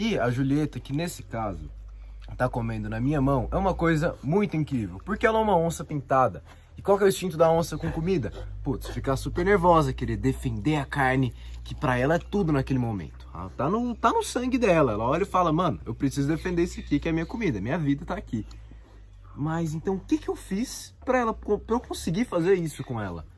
E a Julieta, que nesse caso tá comendo na minha mão, é uma coisa muito incrível, porque ela é uma onça pintada. E qual que é o instinto da onça com comida? Putz, ficar super nervosa, querer defender a carne, que para ela é tudo naquele momento. Ela tá no, tá no sangue dela. Ela olha e fala, mano, eu preciso defender isso aqui, que é minha comida, minha vida tá aqui. Mas então o que, que eu fiz para ela pra eu conseguir fazer isso com ela?